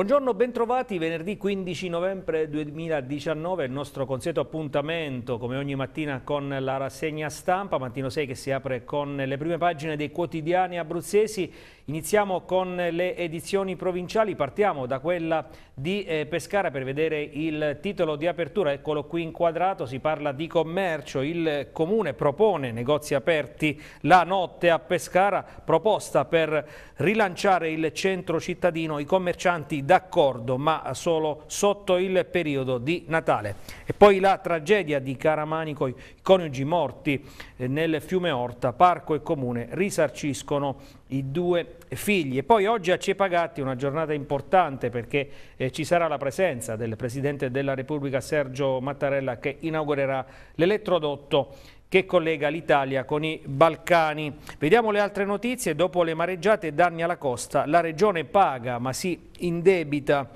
Buongiorno, bentrovati venerdì 15 novembre 2019, il nostro consueto appuntamento come ogni mattina con la rassegna stampa, mattino 6 che si apre con le prime pagine dei quotidiani abruzzesi. Iniziamo con le edizioni provinciali, partiamo da quella di eh, Pescara per vedere il titolo di apertura, eccolo qui inquadrato, si parla di commercio, il comune propone negozi aperti la notte a Pescara, proposta per rilanciare il centro cittadino, i commercianti d'accordo, ma solo sotto il periodo di Natale. E poi la tragedia di Caramanico, i coniugi morti eh, nel fiume Orta, parco e comune risarciscono i due figli. E poi oggi a Cepagatti una giornata importante perché eh, ci sarà la presenza del Presidente della Repubblica Sergio Mattarella che inaugurerà l'elettrodotto che collega l'Italia con i Balcani. Vediamo le altre notizie. Dopo le mareggiate e danni alla costa, la regione paga ma si indebita.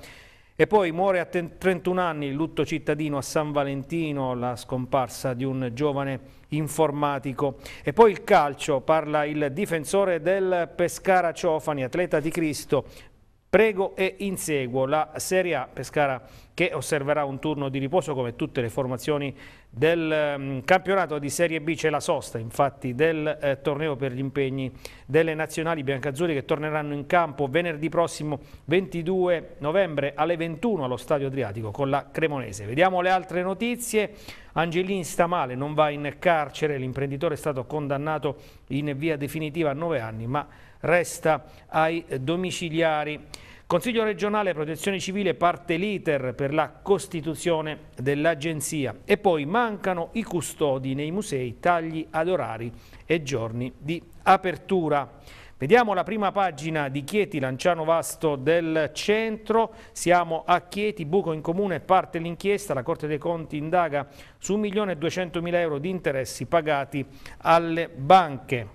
E poi muore a 31 anni il lutto cittadino a San Valentino, la scomparsa di un giovane informatico. E poi il calcio, parla il difensore del Pescara Ciofani, atleta di Cristo, Prego e inseguo la Serie A Pescara che osserverà un turno di riposo come tutte le formazioni del mm, campionato di Serie B c'è la sosta infatti del eh, torneo per gli impegni delle nazionali biancazzurri che torneranno in campo venerdì prossimo 22 novembre alle 21 allo Stadio Adriatico con la Cremonese. Vediamo le altre notizie. Angelin sta male, non va in carcere, l'imprenditore è stato condannato in via definitiva a 9 anni ma resta ai domiciliari. Consiglio regionale Protezione Civile parte l'iter per la costituzione dell'agenzia e poi mancano i custodi nei musei, tagli ad orari e giorni di apertura. Vediamo la prima pagina di Chieti, Lanciano Vasto del centro, siamo a Chieti, buco in comune, parte l'inchiesta, la Corte dei Conti indaga su 1.200.000 euro di interessi pagati alle banche.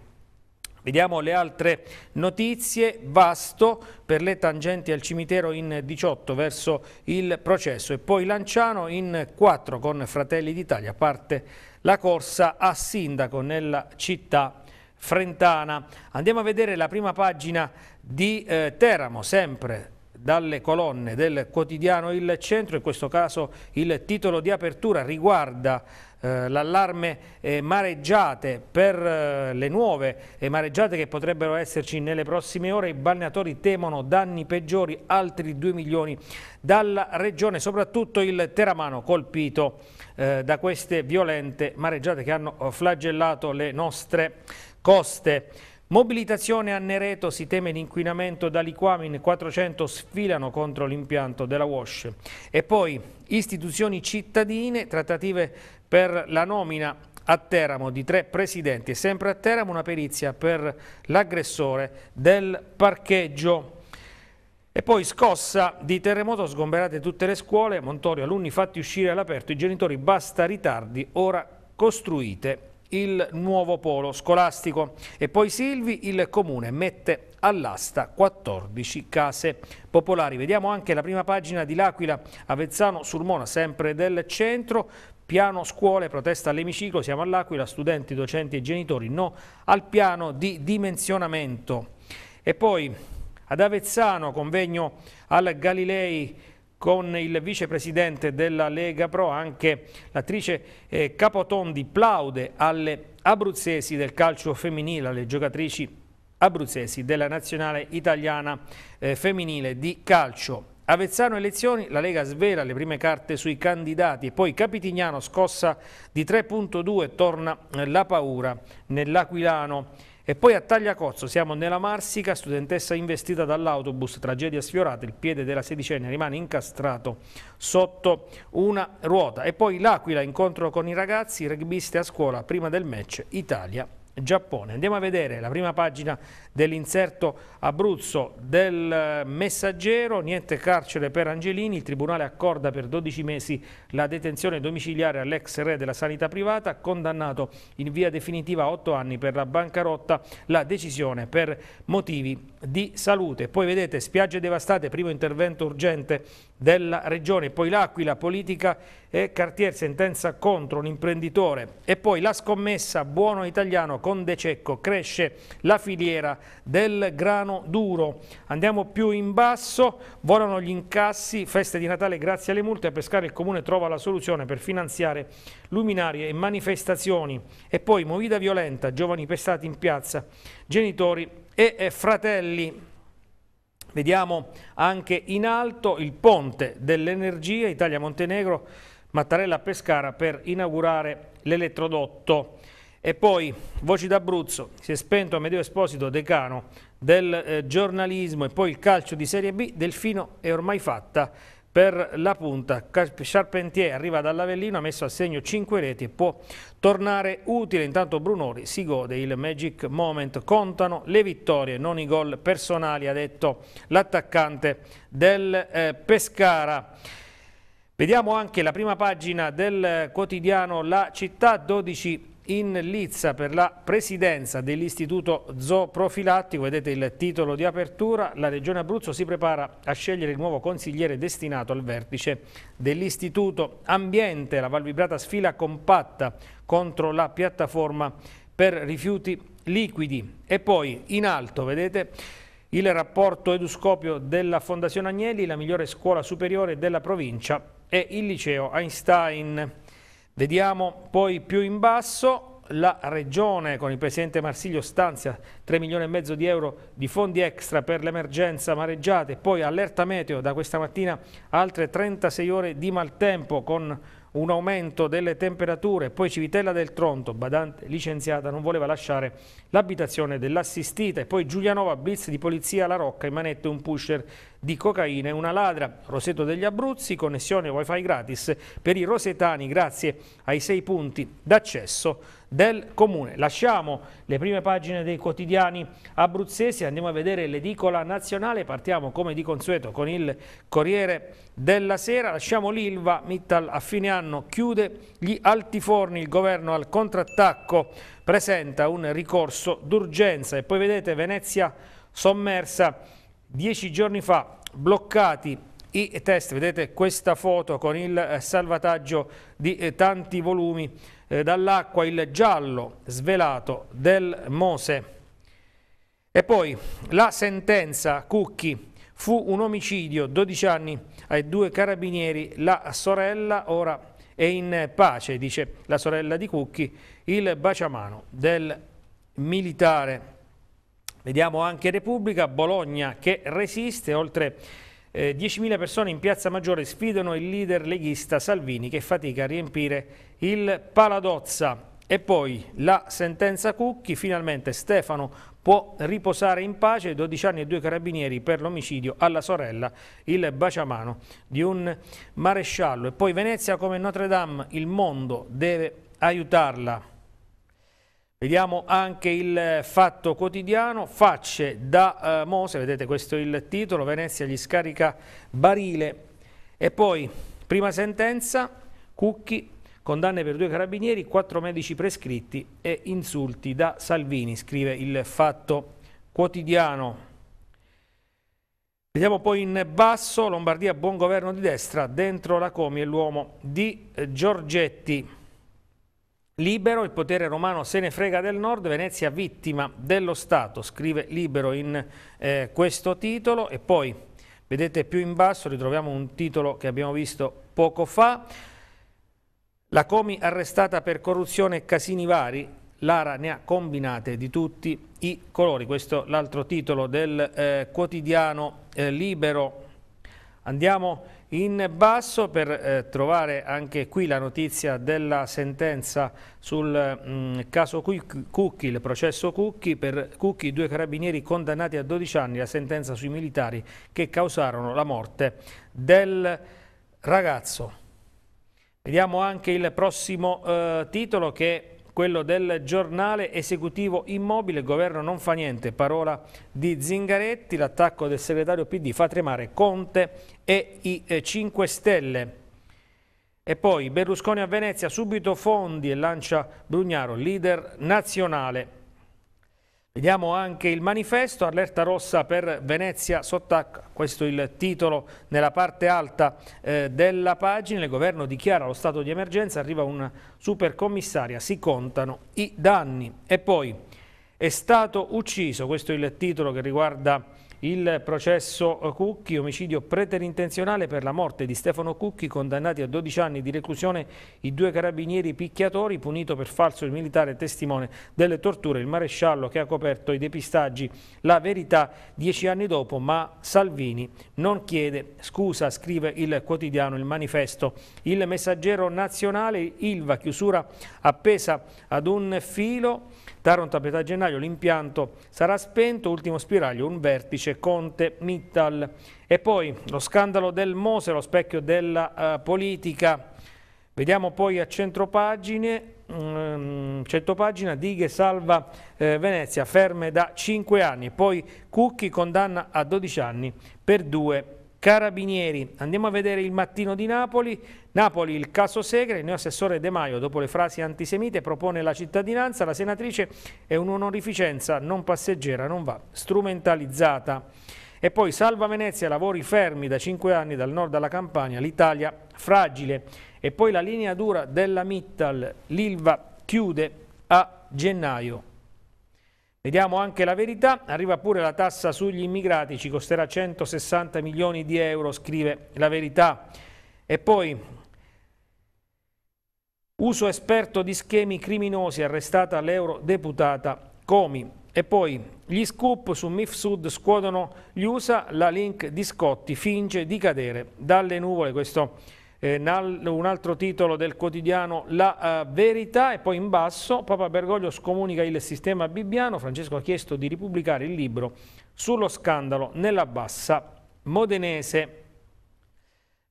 Vediamo le altre notizie, vasto per le tangenti al cimitero in 18 verso il processo e poi Lanciano in 4 con Fratelli d'Italia, parte la corsa a sindaco nella città frentana. Andiamo a vedere la prima pagina di eh, Teramo, sempre dalle colonne del quotidiano Il Centro, in questo caso il titolo di apertura riguarda eh, l'allarme eh, mareggiate per eh, le nuove eh, mareggiate che potrebbero esserci nelle prossime ore, i balneatori temono danni peggiori, altri 2 milioni dalla regione, soprattutto il Teramano colpito da queste violente mareggiate che hanno oh, flagellato le nostre coste. Mobilitazione a Nereto, si teme l'inquinamento da liquamin, 400 sfilano contro l'impianto della Wash. E poi istituzioni cittadine, trattative per la nomina a Teramo di tre presidenti e sempre a Teramo una perizia per l'aggressore del parcheggio. E poi scossa di terremoto, sgomberate tutte le scuole, Montorio alunni fatti uscire all'aperto, i genitori basta ritardi, ora costruite il nuovo polo scolastico e poi Silvi il comune mette all'asta 14 case popolari. Vediamo anche la prima pagina di L'Aquila, Avezzano, Sulmona, sempre del centro, piano scuole, protesta all'emiciclo, siamo all'Aquila, studenti, docenti e genitori, no al piano di dimensionamento. E poi ad Avezzano, convegno al Galilei con il vicepresidente della Lega Pro, anche l'attrice eh, Capotondi plaude alle abruzzesi del calcio femminile, alle giocatrici abruzzesi della nazionale italiana eh, femminile di calcio. Avezzano elezioni, la Lega svela le prime carte sui candidati e poi Capitignano scossa di 3.2 torna eh, la paura nell'Aquilano. E poi a Tagliacozzo siamo nella Marsica, studentessa investita dall'autobus, tragedia sfiorata, il piede della sedicenne rimane incastrato sotto una ruota. E poi l'Aquila, incontro con i ragazzi, i rugbiste a scuola prima del match Italia Giappone. Andiamo a vedere la prima pagina dell'inserto Abruzzo del messaggero, niente carcere per Angelini, il Tribunale accorda per 12 mesi la detenzione domiciliare all'ex re della sanità privata, condannato in via definitiva a 8 anni per la bancarotta, la decisione per motivi di salute. Poi vedete spiagge devastate, primo intervento urgente della regione, poi l'Aquila, politica e Cartier sentenza contro un imprenditore e poi la scommessa buono italiano con De Cecco cresce la filiera del grano duro andiamo più in basso volano gli incassi feste di Natale grazie alle multe a pescare il comune trova la soluzione per finanziare luminarie e manifestazioni e poi movida violenta giovani pestati in piazza genitori e fratelli Vediamo anche in alto il ponte dell'energia Italia-Montenegro Mattarella-Pescara a per inaugurare l'elettrodotto. E poi, voci d'Abruzzo, si è spento Amedeo Esposito, decano del eh, giornalismo e poi il calcio di Serie B, Delfino è ormai fatta per la punta. Charpentier arriva dall'Avellino, ha messo a segno 5 reti e può tornare utile. Intanto Brunori si gode il magic moment. Contano le vittorie, non i gol personali, ha detto l'attaccante del eh, Pescara. Vediamo anche la prima pagina del quotidiano La Città 12 in Lizza per la presidenza dell'Istituto Zooprofilattico, vedete il titolo di apertura, la Regione Abruzzo si prepara a scegliere il nuovo consigliere destinato al vertice dell'Istituto Ambiente, la Valvibrata sfila compatta contro la piattaforma per rifiuti liquidi e poi in alto vedete il rapporto eduscopio della Fondazione Agnelli, la migliore scuola superiore della provincia e il liceo Einstein. Vediamo poi più in basso la regione con il presidente Marsiglio stanzia 3 milioni e mezzo di euro di fondi extra per l'emergenza mareggiate, poi allerta meteo da questa mattina altre 36 ore di maltempo con un aumento delle temperature, poi Civitella del Tronto, badante licenziata, non voleva lasciare l'abitazione dell'assistita e poi Giulianova, blitz di polizia alla Rocca, in manette un pusher di cocaina e una ladra. Roseto degli Abruzzi, connessione wifi gratis per i rosetani grazie ai sei punti d'accesso del comune. Lasciamo le prime pagine dei quotidiani abruzzesi, andiamo a vedere l'edicola nazionale, partiamo come di consueto con il Corriere della Sera, lasciamo l'Ilva, Mittal a fine anno chiude gli altiforni, il governo al contrattacco presenta un ricorso d'urgenza e poi vedete Venezia sommersa Dieci giorni fa bloccati i test, vedete questa foto con il eh, salvataggio di eh, tanti volumi eh, dall'acqua, il giallo svelato del Mose. E poi la sentenza Cucchi fu un omicidio, 12 anni ai due carabinieri, la sorella ora è in pace, dice la sorella di Cucchi, il baciamano del militare. Vediamo anche Repubblica, Bologna che resiste, oltre eh, 10.000 persone in Piazza Maggiore sfidano il leader leghista Salvini che fatica a riempire il Paladozza. E poi la sentenza Cucchi, finalmente Stefano può riposare in pace, 12 anni e due carabinieri per l'omicidio alla sorella, il baciamano di un maresciallo. E poi Venezia come Notre Dame, il mondo deve aiutarla. Vediamo anche il fatto quotidiano, facce da eh, Mose, vedete questo è il titolo, Venezia gli scarica barile e poi prima sentenza, Cucchi, condanne per due carabinieri, quattro medici prescritti e insulti da Salvini, scrive il fatto quotidiano. Vediamo poi in basso, Lombardia buon governo di destra, dentro la Comi e l'uomo di eh, Giorgetti. Libero, il potere romano se ne frega del nord, Venezia vittima dello Stato, scrive Libero in eh, questo titolo e poi vedete più in basso ritroviamo un titolo che abbiamo visto poco fa, la Comi arrestata per corruzione e casini vari, Lara ne ha combinate di tutti i colori, questo è l'altro titolo del eh, quotidiano eh, Libero. Andiamo in basso per eh, trovare anche qui la notizia della sentenza sul mh, mm, caso Cucchi, il processo Cucchi, per Cucchi due carabinieri condannati a 12 anni, la sentenza sui militari che causarono la morte del ragazzo. Vediamo anche il prossimo eh, titolo che è quello del giornale esecutivo immobile, governo non fa niente, parola di Zingaretti, l'attacco del segretario PD fa tremare Conte e i 5 eh, Stelle. E poi Berlusconi a Venezia, subito fondi e lancia Brugnaro, leader nazionale. Vediamo anche il manifesto, allerta rossa per Venezia sott'acqua, questo è il titolo nella parte alta eh, della pagina, il governo dichiara lo stato di emergenza, arriva una supercommissaria, si contano i danni. E poi è stato ucciso, questo è il titolo che riguarda il processo Cucchi, omicidio preterintenzionale per la morte di Stefano Cucchi, condannati a 12 anni di reclusione i due carabinieri picchiatori, punito per falso il militare testimone delle torture, il maresciallo che ha coperto i depistaggi. La verità dieci anni dopo, ma Salvini non chiede scusa, scrive il quotidiano, il manifesto. Il messaggero nazionale, Ilva, chiusura appesa ad un filo, Taranto a metà gennaio l'impianto sarà spento, ultimo spiraglio, un vertice dice Conte Mittal. E poi lo scandalo del Mose, lo specchio della uh, politica. Vediamo poi a centropagine, um, mm, centropagina Dighe salva eh, Venezia, ferme da 5 anni. Poi Cucchi condanna a 12 anni per due Carabinieri, andiamo a vedere il mattino di Napoli, Napoli il caso Segre, il neoassessore De Maio dopo le frasi antisemite propone la cittadinanza, la senatrice è un'onorificenza non passeggera, non va strumentalizzata. E poi Salva Venezia, lavori fermi da cinque anni dal nord alla Campania, l'Italia fragile. E poi la linea dura della Mittal, l'Ilva chiude a gennaio. Vediamo anche la verità, arriva pure la tassa sugli immigrati, ci costerà 160 milioni di euro, scrive la verità. E poi, uso esperto di schemi criminosi, arrestata l'eurodeputata Comi. E poi, gli scoop su Mifsud scuotono gli USA, la link di Scotti finge di cadere dalle nuvole, questo eh, un altro titolo del quotidiano La eh, Verità e poi in basso Papa Bergoglio scomunica il sistema bibbiano, Francesco ha chiesto di ripubblicare il libro sullo scandalo nella bassa modenese.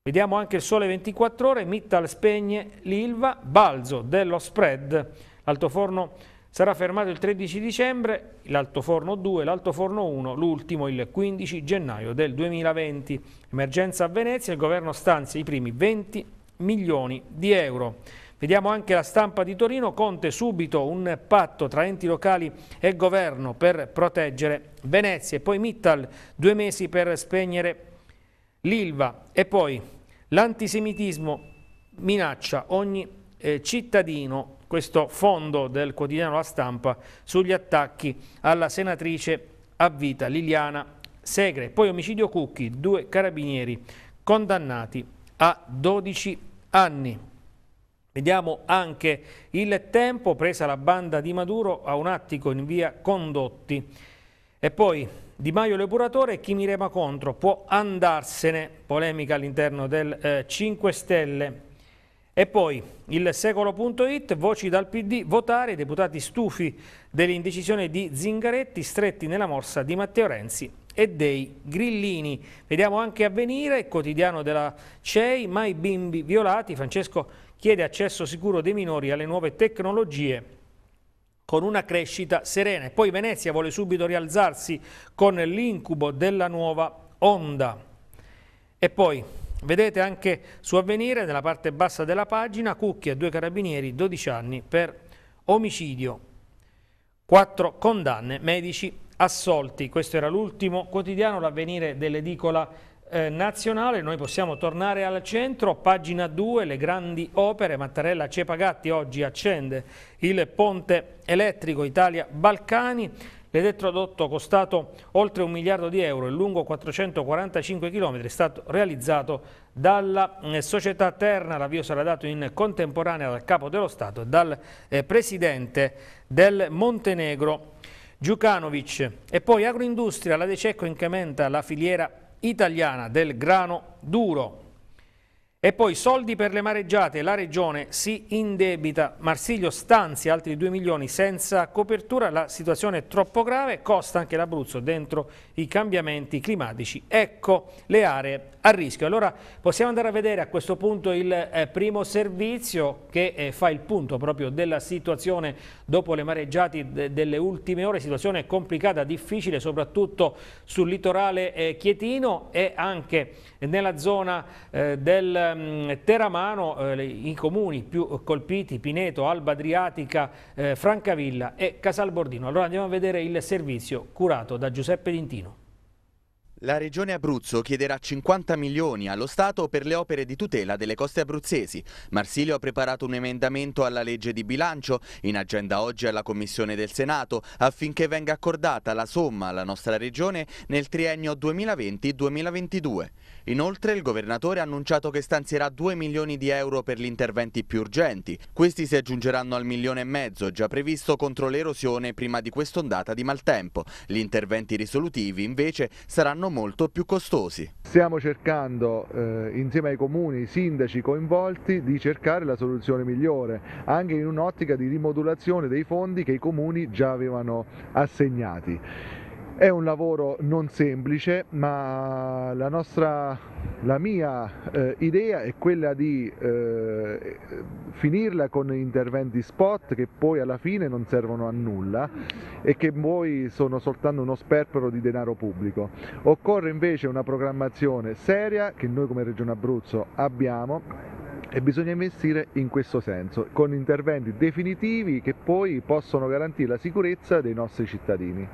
Vediamo anche il sole 24 ore, Mittal spegne l'Ilva, balzo dello spread, altoforno Sarà fermato il 13 dicembre l'alto forno 2 l'alto forno 1, l'ultimo il 15 gennaio del 2020. Emergenza a Venezia, il governo stanzia i primi 20 milioni di euro. Vediamo anche la stampa di Torino, Conte subito un patto tra enti locali e governo per proteggere Venezia e poi Mittal due mesi per spegnere l'Ilva e poi l'antisemitismo minaccia ogni eh, cittadino questo fondo del quotidiano La Stampa sugli attacchi alla senatrice a vita Liliana Segre. Poi omicidio Cucchi, due carabinieri condannati a 12 anni. Vediamo anche il tempo, presa la banda di Maduro a un attico in via Condotti. E poi Di Maio l'epuratore, chi mi rema contro può andarsene, polemica all'interno del eh, 5 Stelle. E poi il secolo.it, voci dal PD, votare, deputati stufi dell'indecisione di Zingaretti, stretti nella morsa di Matteo Renzi e dei grillini. Vediamo anche avvenire, quotidiano della CEI, mai bimbi violati, Francesco chiede accesso sicuro dei minori alle nuove tecnologie con una crescita serena. E poi Venezia vuole subito rialzarsi con l'incubo della nuova onda. E poi Vedete anche su avvenire, nella parte bassa della pagina, Cucchi a due carabinieri, 12 anni per omicidio, Quattro condanne, medici assolti. Questo era l'ultimo quotidiano, l'avvenire dell'edicola eh, nazionale. Noi possiamo tornare al centro, pagina 2, le grandi opere. Mattarella Cepagatti oggi accende il ponte elettrico Italia-Balcani. L'elettrodotto costato oltre un miliardo di euro e lungo 445 km è stato realizzato dalla eh, società Terna. L'avvio sarà dato in contemporanea dal Capo dello Stato e dal eh, Presidente del Montenegro, Giucanovic. E poi agroindustria, la De Cecco incrementa la filiera italiana del grano duro. E poi soldi per le mareggiate, la regione si indebita, Marsiglio stanzia altri 2 milioni senza copertura, la situazione è troppo grave, costa anche l'Abruzzo dentro i cambiamenti climatici, ecco le aree a rischio. Allora possiamo andare a vedere a questo punto il eh, primo servizio che eh, fa il punto proprio della situazione dopo le mareggiate delle ultime ore, situazione complicata, difficile soprattutto sul litorale eh, chietino e anche nella zona eh, del mh, mm, Teramano eh, i comuni più colpiti, Pineto, Alba Adriatica, eh, Francavilla e Casalbordino. Allora andiamo a vedere il servizio curato da Giuseppe Dintino. La Regione Abruzzo chiederà 50 milioni allo Stato per le opere di tutela delle coste abruzzesi. Marsilio ha preparato un emendamento alla legge di bilancio, in agenda oggi alla Commissione del Senato, affinché venga accordata la somma alla nostra Regione nel triennio 2020-2022. Inoltre il governatore ha annunciato che stanzierà 2 milioni di euro per gli interventi più urgenti. Questi si aggiungeranno al milione e mezzo già previsto contro l'erosione prima di quest'ondata di maltempo. Gli interventi risolutivi invece saranno molto più costosi. Stiamo cercando eh, insieme ai comuni, ai sindaci coinvolti di cercare la soluzione migliore, anche in un'ottica di rimodulazione dei fondi che i comuni già avevano assegnati. È un lavoro non semplice, ma la, nostra, la mia eh, idea è quella di eh, finirla con interventi spot che poi alla fine non servono a nulla e che poi sono soltanto uno sperpero di denaro pubblico. Occorre invece una programmazione seria che noi come Regione Abruzzo abbiamo e bisogna investire in questo senso, con interventi definitivi che poi possono garantire la sicurezza dei nostri cittadini.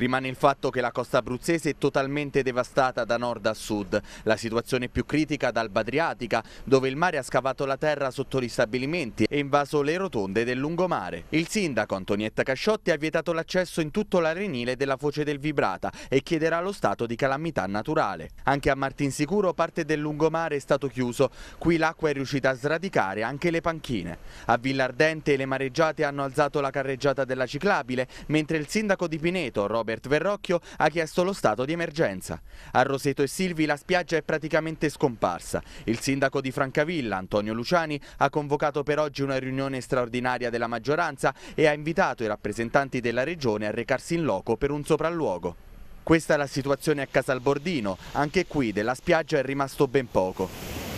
Rimane il fatto che la costa abruzzese è totalmente devastata da nord a sud. La situazione più critica dal Badriatica, dove il mare ha scavato la terra sotto gli stabilimenti e invaso le rotonde del lungomare. Il sindaco Antonietta Casciotti ha vietato l'accesso in tutto l'arenile della foce del Vibrata e chiederà lo stato di calamità naturale. Anche a Martinsicuro parte del lungomare è stato chiuso. Qui l'acqua è riuscita a sradicare anche le panchine. A Villa Ardente le mareggiate hanno alzato la carreggiata della ciclabile, mentre il sindaco di Pineto, Robert Robert Verrocchio ha chiesto lo stato di emergenza. A Roseto e Silvi la spiaggia è praticamente scomparsa. Il sindaco di Francavilla, Antonio Luciani, ha convocato per oggi una riunione straordinaria della maggioranza e ha invitato i rappresentanti della regione a recarsi in loco per un sopralluogo. Questa è la situazione a Casalbordino, anche qui della spiaggia è rimasto ben poco.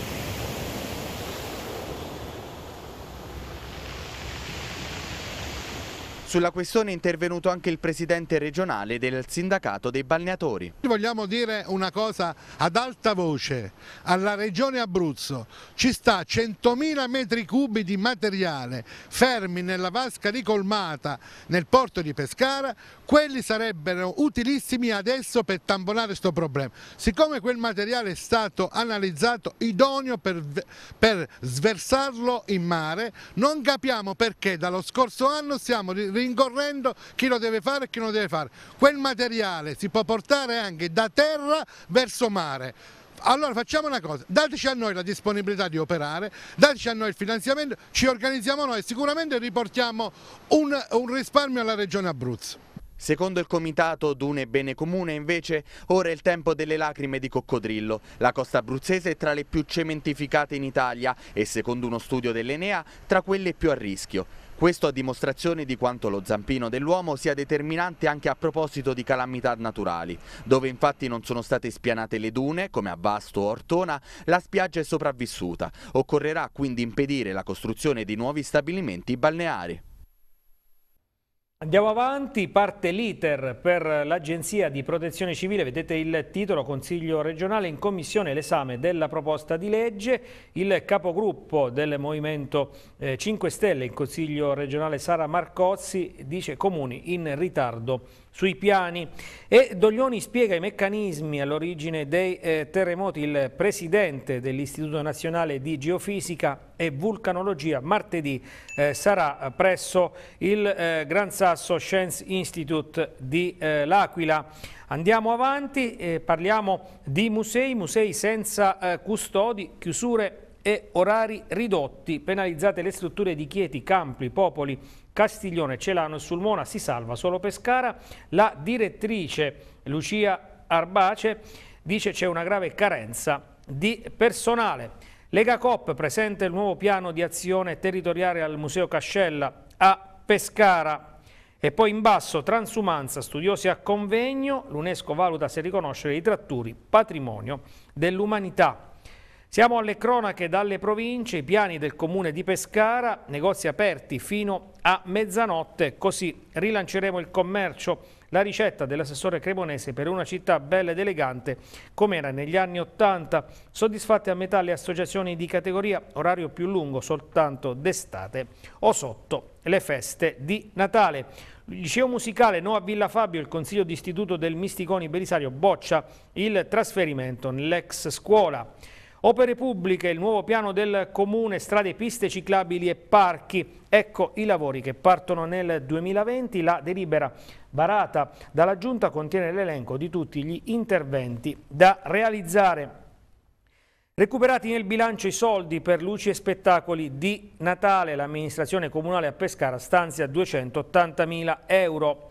Sulla questione è intervenuto anche il presidente regionale del sindacato dei balneatori. Vogliamo dire una cosa ad alta voce, alla regione Abruzzo ci sta 100.000 metri cubi di materiale fermi nella vasca di Colmata nel porto di Pescara, quelli sarebbero utilissimi adesso per tamponare questo problema. Siccome quel materiale è stato analizzato idoneo per, per sversarlo in mare, non capiamo perché dallo scorso anno stiamo rinnovando rincorrendo chi lo deve fare e chi non lo deve fare. Quel materiale si può portare anche da terra verso mare. Allora facciamo una cosa, dateci a noi la disponibilità di operare, dateci a noi il finanziamento, ci organizziamo noi e sicuramente riportiamo un, un risparmio alla regione Abruzzo. Secondo il comitato Dune Bene Comune invece ora è il tempo delle lacrime di coccodrillo. La costa abruzzese è tra le più cementificate in Italia e secondo uno studio dell'Enea tra quelle più a rischio. Questo a dimostrazione di quanto lo zampino dell'uomo sia determinante anche a proposito di calamità naturali, dove infatti non sono state spianate le dune, come a Vasto o Ortona, la spiaggia è sopravvissuta. Occorrerà quindi impedire la costruzione di nuovi stabilimenti balneari. Andiamo avanti, parte l'iter per l'Agenzia di Protezione Civile, vedete il titolo Consiglio regionale in commissione l'esame della proposta di legge, il capogruppo del Movimento 5 eh, Stelle in Consiglio regionale Sara Marcozzi dice comuni in ritardo sui piani e Doglioni spiega i meccanismi all'origine dei eh, terremoti. Il presidente dell'Istituto Nazionale di Geofisica e Vulcanologia martedì eh, sarà presso il eh, Gran Sasso Science Institute di eh, L'Aquila. Andiamo avanti, eh, parliamo di musei, musei senza eh, custodi, chiusure e orari ridotti, penalizzate le strutture di Chieti, Campi, Popoli Castiglione, Celano e Sulmona si salva solo Pescara. La direttrice Lucia Arbace dice c'è una grave carenza di personale. Lega Cop presenta il nuovo piano di azione territoriale al Museo Cascella a Pescara. E poi in basso, transumanza, studiosi a convegno, l'UNESCO valuta se riconoscere i tratturi patrimonio dell'umanità. Siamo alle cronache dalle province, i piani del comune di Pescara, negozi aperti fino a mezzanotte, così rilanceremo il commercio. La ricetta dell'assessore cremonese per una città bella ed elegante come era negli anni Ottanta, soddisfatte a metà le associazioni di categoria, orario più lungo soltanto d'estate o sotto le feste di Natale. Il liceo musicale Noa Villa Fabio, il consiglio d'istituto del Misticoni Belisario boccia il trasferimento nell'ex scuola. Opere pubbliche, il nuovo piano del comune, strade, piste ciclabili e parchi. Ecco i lavori che partono nel 2020. La delibera varata dalla Giunta contiene l'elenco di tutti gli interventi da realizzare. Recuperati nel bilancio i soldi per luci e spettacoli di Natale, l'amministrazione comunale a Pescara stanzia 280.000 euro.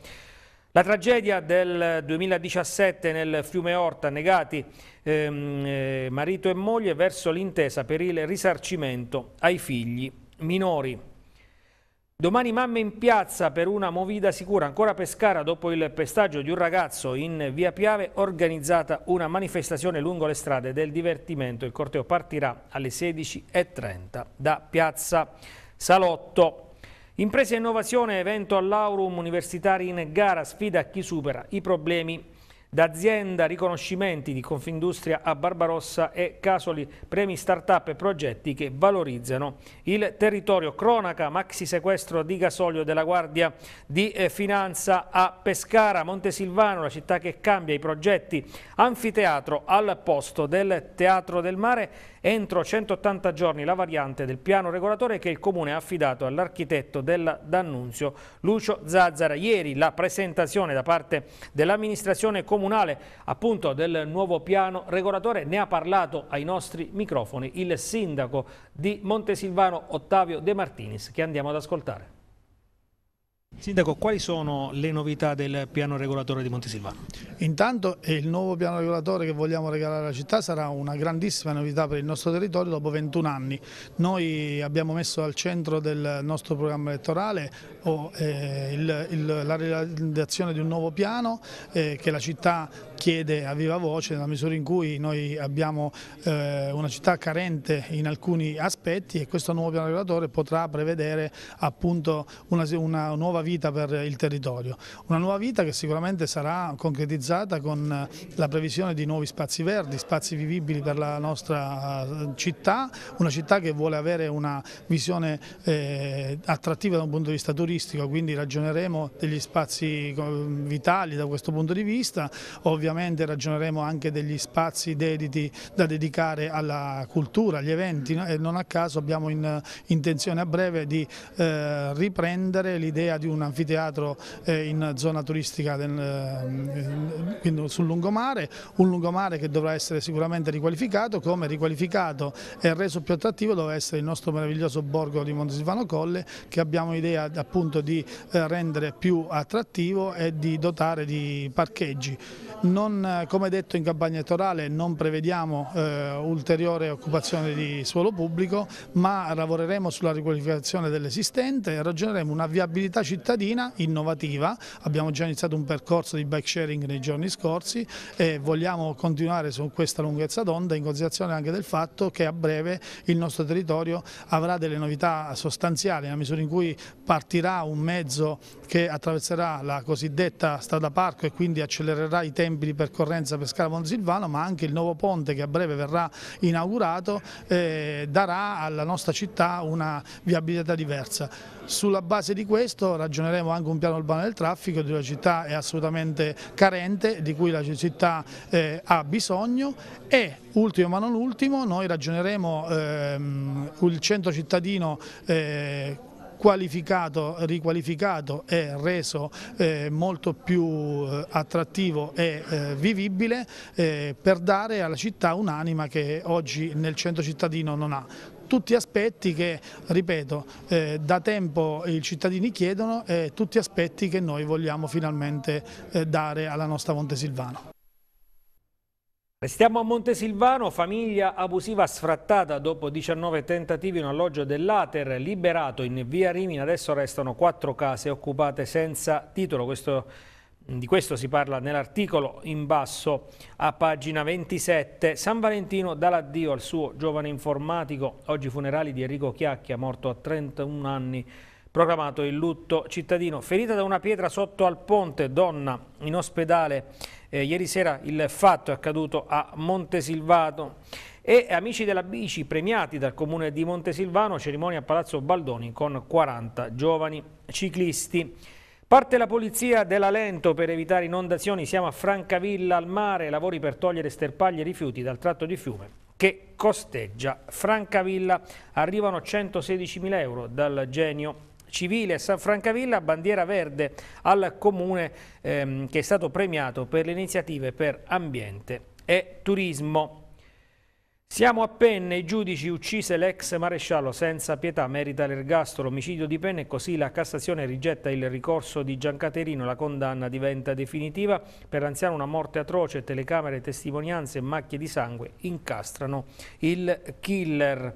La tragedia del 2017 nel fiume Orta, negati ehm, eh, marito e moglie verso l'intesa per il risarcimento ai figli minori. Domani mamme in piazza per una movida sicura, ancora a Pescara dopo il pestaggio di un ragazzo in via Piave, organizzata una manifestazione lungo le strade del divertimento. Il corteo partirà alle 16.30 da piazza Salotto. Impresa e innovazione, evento all'Aurum Universitari in gara, sfida a chi supera i problemi d'azienda, riconoscimenti di Confindustria a Barbarossa e Casoli, premi start-up e progetti che valorizzano il territorio. Cronaca, maxi sequestro di gasolio della Guardia di eh, Finanza a Pescara, Montesilvano, la città che cambia i progetti, anfiteatro al posto del Teatro del Mare entro 180 giorni la variante del piano regolatore che il Comune ha affidato all'architetto D'Annunzio Lucio Zazzara. Ieri la presentazione da parte dell'amministrazione comunale appunto del nuovo piano regolatore ne ha parlato ai nostri microfoni il sindaco di Montesilvano Ottavio De Martinis che andiamo ad ascoltare. Sindaco, quali sono le novità del piano regolatore di Montesilvano? Intanto eh, il nuovo piano regolatore che vogliamo regalare alla città sarà una grandissima novità per il nostro territorio dopo 21 anni. Noi abbiamo messo al centro del nostro programma elettorale oh, eh, il, il, la realizzazione di un nuovo piano eh, che la città chiede a viva voce nella misura in cui noi abbiamo eh, una città carente in alcuni aspetti e questo nuovo piano regolatore potrà prevedere appunto una, una nuova nuova vita per il territorio, una nuova vita che sicuramente sarà concretizzata con la previsione di nuovi spazi verdi, spazi vivibili per la nostra eh, città, una città che vuole avere una visione eh, attrattiva da un punto di vista turistico, quindi ragioneremo degli spazi eh, vitali da questo punto di vista, ovviamente ragioneremo anche degli spazi dediti, da dedicare alla cultura, agli eventi e non a caso abbiamo in, intenzione a breve di eh, riprendere l'idea di un un anfiteatro eh, in zona turistica del, eh, quindi sul lungomare, un lungomare che dovrà essere sicuramente riqualificato, come riqualificato e reso più attrattivo dovrà essere il nostro meraviglioso borgo di Montesilvano Colle che abbiamo idea appunto di eh, rendere più attrattivo e di dotare di parcheggi. Non, come detto in campagna elettorale non prevediamo eh, ulteriore occupazione di suolo pubblico ma lavoreremo sulla riqualificazione dell'esistente e ragioneremo una viabilità cittadina cittadina, innovativa, abbiamo già iniziato un percorso di bike sharing nei giorni scorsi e vogliamo continuare su questa lunghezza d'onda in considerazione anche del fatto che a breve il nostro territorio avrà delle novità sostanziali nella misura in cui partirà un mezzo che attraverserà la cosiddetta strada parco e quindi accelererà i tempi di percorrenza per Scala Monsilvano ma anche il nuovo ponte che a breve verrà inaugurato eh, darà alla nostra città una viabilità diversa. Sulla base di questo ragioneremo anche un piano urbano del traffico di una città è assolutamente carente, di cui la città eh, ha bisogno e ultimo ma non ultimo noi ragioneremo ehm, il centro cittadino eh, qualificato, riqualificato e reso eh, molto più eh, attrattivo e eh, vivibile eh, per dare alla città un'anima che oggi nel centro cittadino non ha tutti aspetti che, ripeto, eh, da tempo i cittadini chiedono e tutti aspetti che noi vogliamo finalmente eh, dare alla nostra Montesilvano. Restiamo a Montesilvano, famiglia abusiva sfrattata dopo 19 tentativi in alloggio dell'Ater, liberato in via Rimini, adesso restano quattro case occupate senza titolo, Questo è di questo si parla nell'articolo in basso a pagina 27. San Valentino dà l'addio al suo giovane informatico. Oggi funerali di Enrico Chiacchia, morto a 31 anni, proclamato il lutto cittadino. Ferita da una pietra sotto al ponte, donna in ospedale. Eh, ieri sera il fatto è accaduto a Montesilvato. E amici della bici premiati dal comune di Montesilvano, cerimonia a Palazzo Baldoni con 40 giovani ciclisti. Parte la polizia della Lento per evitare inondazioni, siamo a Francavilla al mare, lavori per togliere sterpaglie e rifiuti dal tratto di fiume che costeggia Francavilla. Arrivano 116.000 euro dal genio civile San Francavilla, bandiera verde al comune ehm, che è stato premiato per le iniziative per ambiente e turismo. Siamo a penne, i giudici uccise l'ex maresciallo senza pietà, merita l'ergastolo, omicidio di penne e così la Cassazione rigetta il ricorso di Giancaterino, la condanna diventa definitiva, per l'anziano una morte atroce, telecamere, testimonianze e macchie di sangue incastrano il killer.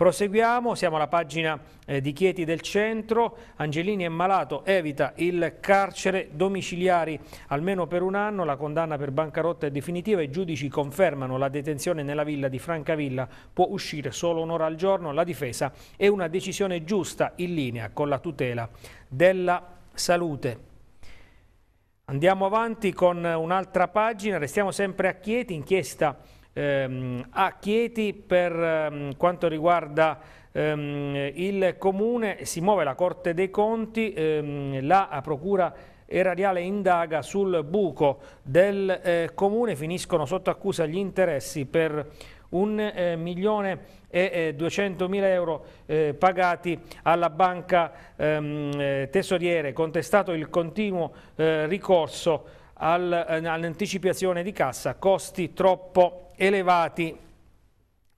Proseguiamo, siamo alla pagina eh, di Chieti del centro, Angelini è malato, evita il carcere, domiciliari almeno per un anno, la condanna per bancarotta è definitiva, i giudici confermano la detenzione nella villa di Francavilla, può uscire solo un'ora al giorno, la difesa è una decisione giusta in linea con la tutela della salute. Andiamo avanti con un'altra pagina, restiamo sempre a Chieti, inchiesta ehm, a Chieti per ehm, quanto riguarda ehm, il Comune, si muove la Corte dei Conti, ehm, la Procura erariale indaga sul buco del eh, Comune, finiscono sotto accusa gli interessi per un eh, milione e eh, duecentomila eh, euro pagati alla banca ehm, eh, tesoriere, contestato il continuo eh, ricorso all'anticipazione di cassa, costi troppo elevati.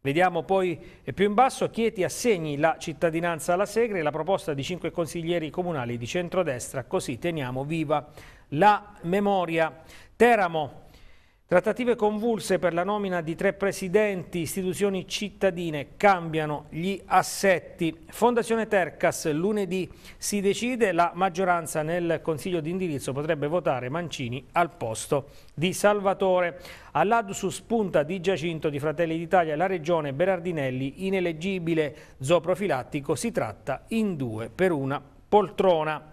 Vediamo poi eh, più in basso, Chieti assegni la cittadinanza alla Segre, la proposta di cinque consiglieri comunali di centrodestra, così teniamo viva la memoria. Teramo, Trattative convulse per la nomina di tre presidenti, istituzioni cittadine, cambiano gli assetti. Fondazione Tercas, lunedì si decide, la maggioranza nel consiglio di indirizzo potrebbe votare Mancini al posto di Salvatore. All'Adsus punta di Giacinto di Fratelli d'Italia, la regione Berardinelli ineleggibile zooprofilattico, si tratta in due per una poltrona.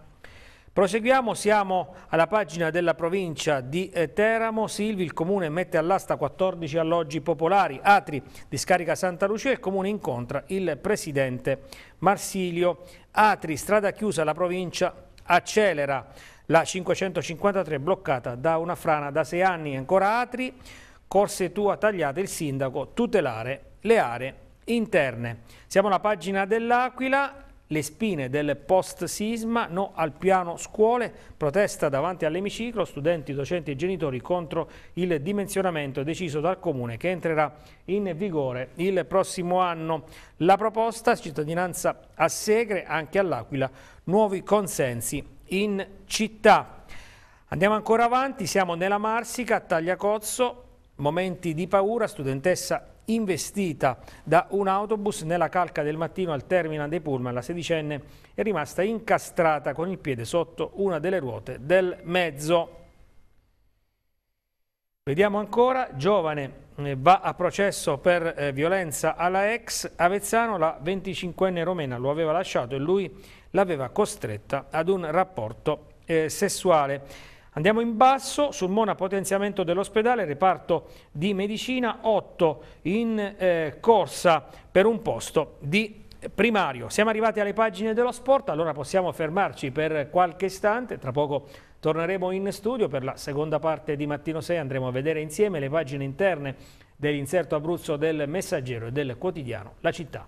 Proseguiamo, siamo alla pagina della provincia di eh, Teramo. Silvi, il comune mette all'asta 14 alloggi popolari. Atri discarica Santa Lucia, il comune incontra il presidente Marsilio. Atri, strada chiusa, la provincia accelera. La 553 bloccata da una frana da sei anni. Ancora Atri, corse tua tagliata, il sindaco tutelare le aree interne. Siamo alla pagina dell'Aquila le spine del post-sisma, no al piano scuole, protesta davanti all'emiciclo, studenti, docenti e genitori contro il dimensionamento deciso dal Comune che entrerà in vigore il prossimo anno. La proposta, cittadinanza a Segre, anche all'Aquila, nuovi consensi in città. Andiamo ancora avanti, siamo nella Marsica, a Tagliacozzo, momenti di paura, studentessa investita da un autobus nella calca del mattino al terminal dei Pullman, la sedicenne è rimasta incastrata con il piede sotto una delle ruote del mezzo. Vediamo ancora, giovane eh, va a processo per eh, violenza alla ex Avezzano, la 25enne romena lo aveva lasciato e lui l'aveva costretta ad un rapporto eh, sessuale. Andiamo in basso, sul Mona potenziamento dell'ospedale, reparto di medicina 8 in eh, corsa per un posto di primario. Siamo arrivati alle pagine dello sport, allora possiamo fermarci per qualche istante, tra poco torneremo in studio per la seconda parte di Mattino 6, andremo a vedere insieme le pagine interne dell'inserto Abruzzo del Messaggero e del quotidiano La Città.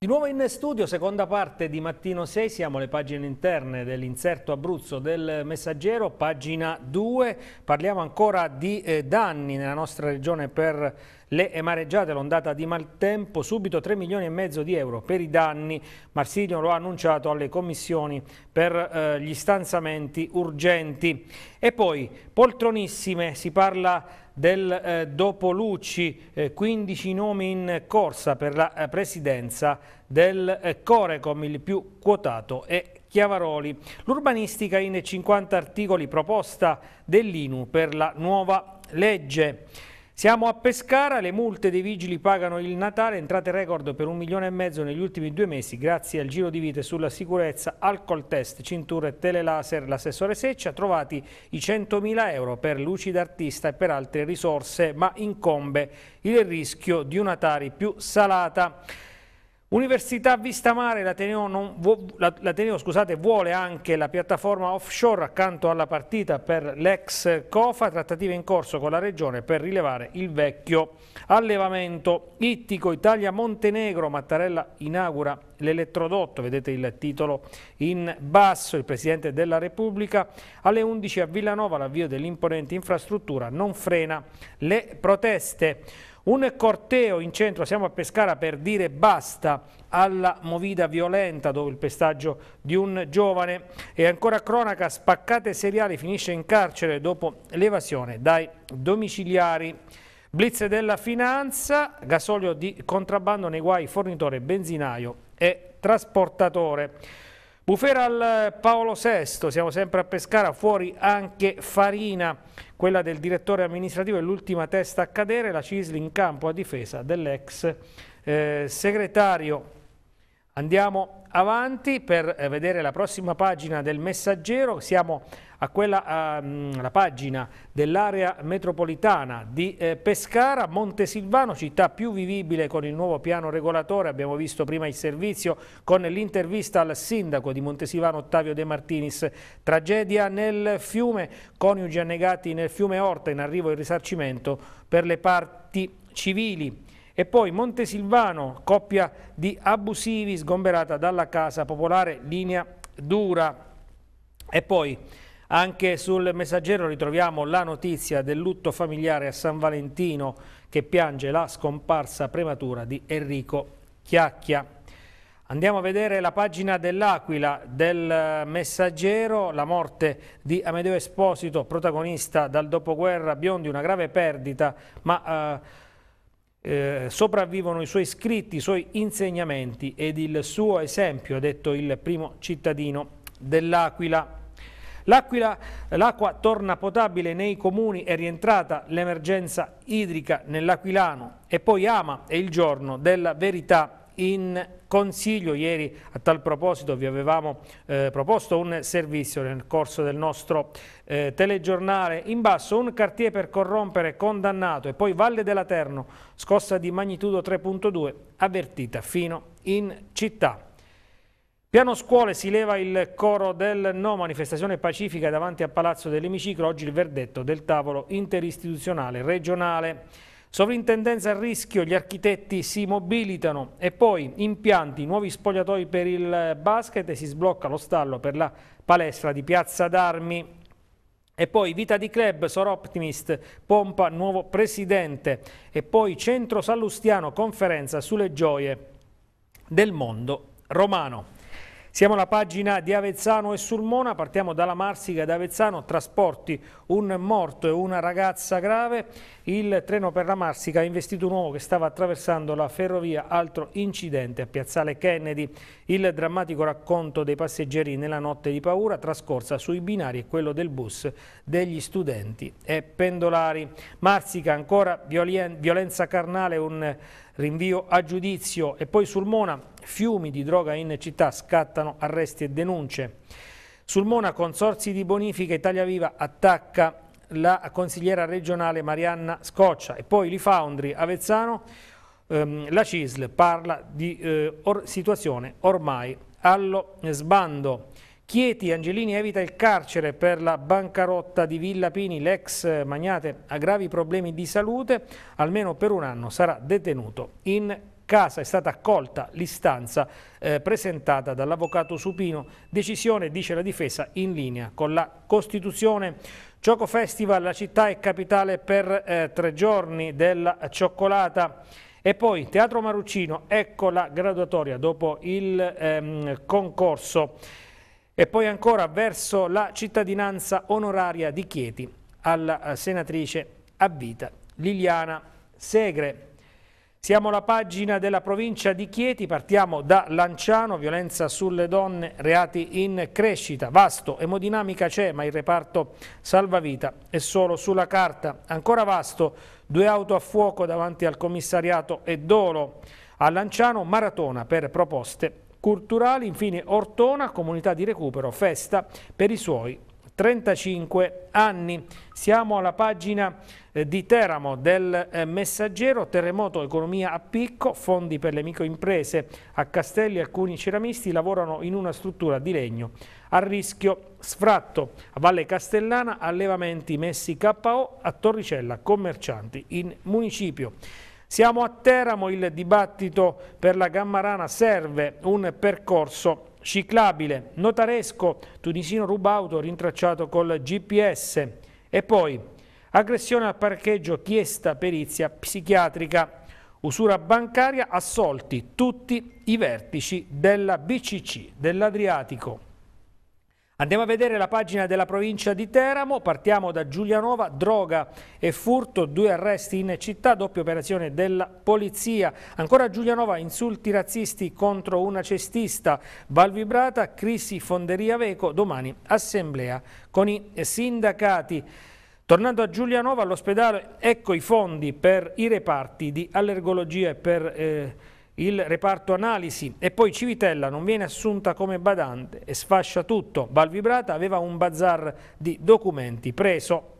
Di nuovo in studio, seconda parte di Mattino 6, siamo alle pagine interne dell'inserto Abruzzo del Messaggero, pagina 2, parliamo ancora di eh, danni nella nostra regione per le mareggiate, l'ondata di maltempo, subito 3 milioni e mezzo di euro per i danni, Marsilio lo ha annunciato alle commissioni per eh, gli stanziamenti urgenti. E poi poltronissime, si parla del eh, Dopolucci, eh, 15 nomi in corsa per la eh, presidenza del eh, Corecom, il più quotato è Chiavaroli. L'urbanistica in 50 articoli proposta dell'INU per la nuova legge. Siamo a Pescara, le multe dei vigili pagano il Natale, entrate record per un milione e mezzo negli ultimi due mesi grazie al giro di vite sulla sicurezza, alcol test, cinture, telelaser, l'assessore Seccia, trovati i 100.000 euro per luci d'artista e per altre risorse, ma incombe il rischio di una Tari più salata. Università Vista Mare, l'Ateneo, vu vuole anche la piattaforma offshore accanto alla partita per l'ex COFA, trattative in corso con la Regione per rilevare il vecchio allevamento. Ittico, Italia-Montenegro, Mattarella inaugura l'elettrodotto, vedete il titolo in basso, il Presidente della Repubblica. Alle 11 a Villanova l'avvio dell'imponente infrastruttura non frena le proteste. Un corteo in centro, siamo a Pescara per dire basta alla movida violenta dopo il pestaggio di un giovane e ancora cronaca, spaccate seriali finisce in carcere dopo l'evasione dai domiciliari. Blitz della finanza, gasolio di contrabbando nei guai fornitore, benzinaio e trasportatore. Bufera al eh, Paolo VI, siamo sempre a Pescara, fuori anche Farina, quella del direttore amministrativo è l'ultima testa a cadere, la Cisli in campo a difesa dell'ex eh, segretario Andiamo avanti per eh, vedere la prossima pagina del messaggero, siamo a quella uh, pagina dell'area metropolitana di eh, Pescara, Montesilvano, città più vivibile con il nuovo piano regolatore, abbiamo visto prima il servizio con l'intervista al sindaco di Montesilvano Ottavio De Martinis, tragedia nel fiume, coniugi annegati nel fiume Orta, in arrivo il risarcimento per le parti civili. E poi Montesilvano, coppia di abusivi sgomberata dalla casa popolare, linea dura. E poi anche sul messaggero ritroviamo la notizia del lutto familiare a San Valentino che piange la scomparsa prematura di Enrico Chiacchia. Andiamo a vedere la pagina dell'Aquila del eh, messaggero, la morte di Amedeo Esposito, protagonista dal dopoguerra Biondi, una grave perdita, ma... Eh, eh, sopravvivono i suoi scritti, i suoi insegnamenti ed il suo esempio, ha detto il primo cittadino dell'Aquila. l'acqua torna potabile nei comuni, è rientrata l'emergenza idrica nell'Aquilano e poi Ama è il giorno della verità in Consiglio. Ieri a tal proposito vi avevamo eh, proposto un servizio nel corso del nostro eh, telegiornale. In basso un cartier per corrompere condannato e poi Valle della Terno, scossa di magnitudo 3.2 avvertita fino in città. Piano scuole si leva il coro del no, manifestazione pacifica davanti a Palazzo dell'Emiciclo, oggi il verdetto del tavolo interistituzionale regionale. Sovrintendenza a rischio, gli architetti si mobilitano e poi impianti, nuovi spogliatoi per il basket e si sblocca lo stallo per la palestra di Piazza d'Armi. E poi vita di club, Soroptimist, Pompa, nuovo presidente. E poi Centro Sallustiano, conferenza sulle gioie del mondo romano. Siamo alla pagina di Avezzano e Sulmona, partiamo dalla Marsica ad Avezzano, trasporti, un morto e una ragazza grave, il treno per la Marsica ha investito un uomo che stava attraversando la ferrovia, altro incidente a Piazzale Kennedy, il drammatico racconto dei passeggeri nella notte di paura trascorsa sui binari e quello del bus degli studenti e pendolari. Marsica ancora violenza carnale, un rinvio a giudizio e poi sul Mona, fiumi di droga in città, scattano arresti e denunce. Sul Mona, consorsi di bonifica Italia Viva attacca la consigliera regionale Marianna Scoccia e poi Lifoundry Avezzano, ehm, la CISL parla di eh, or situazione ormai allo sbando. Chieti, Angelini evita il carcere per la bancarotta di Villa Pini, l'ex magnate ha gravi problemi di salute, almeno per un anno sarà detenuto in casa. È stata accolta l'istanza eh, presentata dall'avvocato Supino, decisione, dice la difesa, in linea con la Costituzione. Gioco Festival, la città è capitale per eh, tre giorni della cioccolata. E poi Teatro Maruccino, ecco la graduatoria dopo il ehm, concorso. E poi ancora verso la cittadinanza onoraria di Chieti alla eh, senatrice a vita Liliana Segre. Siamo alla pagina della provincia di Chieti, partiamo da Lanciano, violenza sulle donne, reati in crescita, vasto, emodinamica c'è ma il reparto salvavita è solo sulla carta. Ancora vasto, due auto a fuoco davanti al commissariato e dolo. A Lanciano maratona per proposte culturali, infine Ortona, comunità di recupero, festa per i suoi 35 anni. Siamo alla pagina eh, di Teramo del eh, Messaggero, terremoto, economia a picco, fondi per le microimprese. A Castelli alcuni ceramisti lavorano in una struttura di legno a rischio sfratto. A Valle Castellana allevamenti messi KO, a Torricella commercianti in municipio. Siamo a Teramo, il dibattito per la Gammarana serve un percorso ciclabile. Notaresco, tunisino rubauto rintracciato col GPS. E poi aggressione al parcheggio, chiesta perizia psichiatrica, usura bancaria, assolti tutti i vertici della BCC dell'Adriatico. Andiamo a vedere la pagina della provincia di Teramo, partiamo da Giulianova, droga e furto, due arresti in città, doppia operazione della polizia. Ancora Giulianova, insulti razzisti contro una cestista, Valvibrata, crisi Fonderia Veco, domani assemblea con i sindacati. Tornando a Giulianova, all'ospedale, ecco i fondi per i reparti di allergologia e per... Eh, il reparto analisi e poi Civitella non viene assunta come badante e sfascia tutto. Valvibrata aveva un bazar di documenti preso.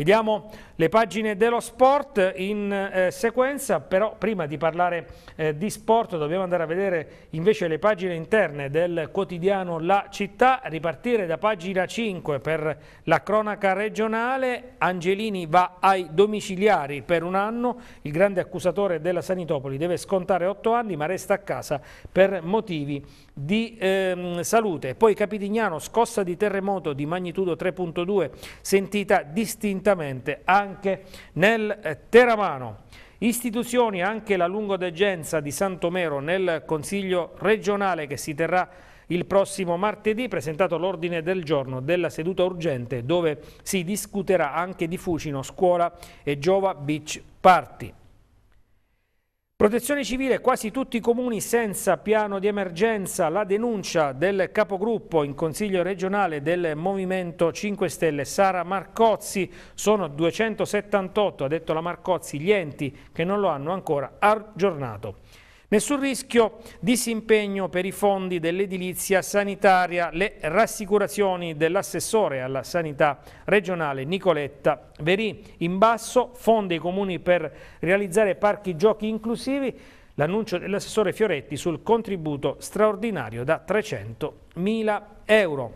Vediamo le pagine dello sport in eh, sequenza, però prima di parlare eh, di sport dobbiamo andare a vedere invece le pagine interne del quotidiano La Città, ripartire da pagina 5 per la cronaca regionale, Angelini va ai domiciliari per un anno, il grande accusatore della Sanitopoli deve scontare 8 anni ma resta a casa per motivi di ehm, salute. Poi Capitignano, scossa di terremoto di magnitudo 3.2, sentita distintamente anche nel eh, Teramano. Istituzioni, anche la lungodegenza di Santomero nel Consiglio regionale che si terrà il prossimo martedì, presentato l'ordine del giorno della seduta urgente dove si discuterà anche di Fucino, scuola e Giova Beach Party. Protezione civile, quasi tutti i comuni senza piano di emergenza, la denuncia del capogruppo in Consiglio regionale del Movimento 5 Stelle, Sara Marcozzi, sono 278, ha detto la Marcozzi, gli enti che non lo hanno ancora aggiornato. Nessun rischio, disimpegno per i fondi dell'edilizia sanitaria, le rassicurazioni dell'assessore alla sanità regionale Nicoletta Verì. In basso, fondi ai comuni per realizzare parchi giochi inclusivi, l'annuncio dell'assessore Fioretti sul contributo straordinario da 300.000 euro.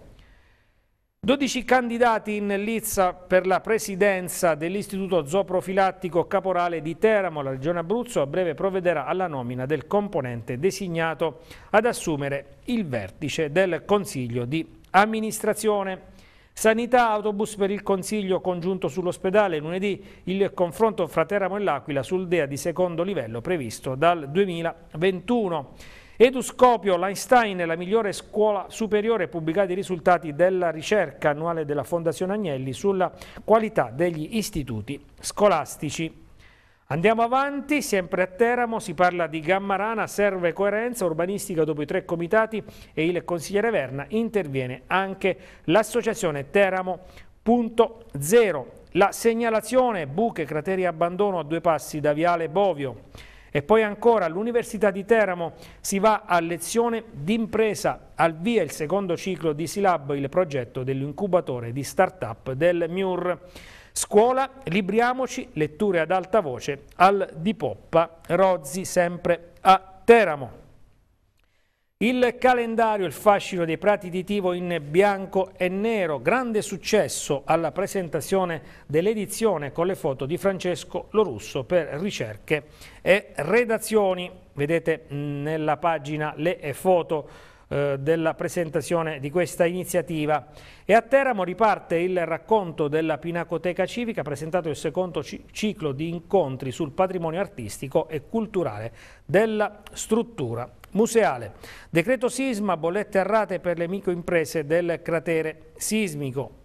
12 candidati in lizza per la presidenza dell'Istituto Zooprofilattico Caporale di Teramo. La Regione Abruzzo a breve provvederà alla nomina del componente designato ad assumere il vertice del Consiglio di amministrazione. Sanità, autobus per il Consiglio congiunto sull'ospedale. Lunedì il confronto fra Teramo e L'Aquila sul DEA di secondo livello previsto dal 2021. Eduscopio, l'Einstein è la migliore scuola superiore, pubblicati i risultati della ricerca annuale della Fondazione Agnelli sulla qualità degli istituti scolastici. Andiamo avanti, sempre a Teramo, si parla di Gammarana, serve coerenza urbanistica dopo i tre comitati e il consigliere Verna interviene anche l'associazione Teramo.0. La segnalazione buche, crateri e abbandono a due passi da Viale Bovio. E poi ancora all'Università di Teramo si va a lezione d'impresa, al via il secondo ciclo di Silab, il progetto dell'incubatore di start-up del MIUR. Scuola, libriamoci, letture ad alta voce al Di Poppa Rozzi, sempre a Teramo. Il calendario, il fascino dei prati di Tivo in bianco e nero, grande successo alla presentazione dell'edizione con le foto di Francesco Lorusso per ricerche e redazioni. Vedete nella pagina le foto eh, della presentazione di questa iniziativa e a Teramo riparte il racconto della Pinacoteca Civica presentato il secondo ciclo di incontri sul patrimonio artistico e culturale della struttura Museale. Decreto sisma, bollette errate per le microimprese del cratere sismico.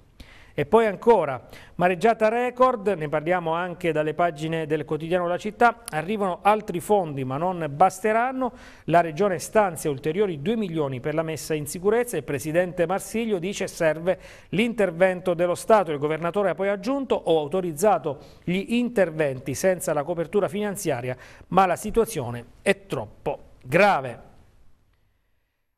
E poi ancora, mareggiata record, ne parliamo anche dalle pagine del quotidiano La Città, arrivano altri fondi ma non basteranno, la Regione stanzia ulteriori 2 milioni per la messa in sicurezza, il Presidente Marsiglio dice serve l'intervento dello Stato, il Governatore ha poi aggiunto ho autorizzato gli interventi senza la copertura finanziaria ma la situazione è troppo grave.